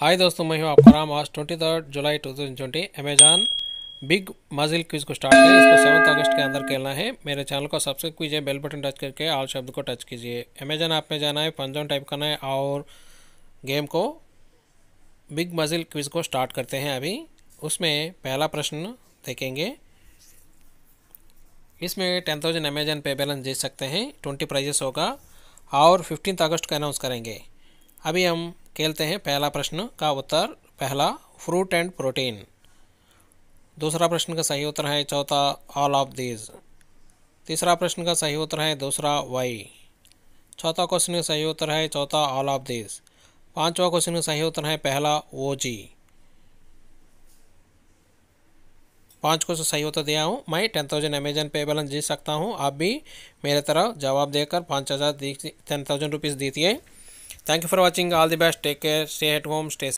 हाय दोस्तों मैं हूं आपका राम आज twenty third July two thousand twenty Amazon big मजिल क्विज को स्टार्ट करें इसको सेवन्थ अगस्त के अंदर खेलना है मेरे चैनल को सब्सक्राइब कीजिए बेल बटन टच करके आल शब्द को टच कीजिए अमेजान ऐप में जाना है पंजान टाइप करना है और गेम को बिग मजिल क्विज को स्टार्ट करते हैं अभी उसमें पहला प्रश्न देखेंगे इसमें ten thousand Amazon pay balance जीत सकते हैं ट्वेंटी प्राइजेस होगा और फिफ्टीन अगस्त को अनाउंस करेंगे अभी हम खेलते हैं पहला प्रश्न का उत्तर पहला फ्रूट एंड प्रोटीन दूसरा प्रश्न का सही उत्तर है चौथा ऑल ऑफ दीज तीसरा प्रश्न का सही उत्तर है दूसरा वाई चौथा क्वेश्चन का सही उत्तर है चौथा ऑल ऑफ दीज पांचवा क्वेश्चन का सही उत्तर है पहला ओ जी पाँच क्वेश्चन सही उत्तर दिया हूँ मैं ten thousand Amazon pay balance जीत सकता हूँ आप भी मेरे तरफ जवाब देकर पाँच हज़ार टेन थाउजेंड रुपीज़ दीजिए Thank you for watching. All the best. Take care. Stay at home. Stay safe.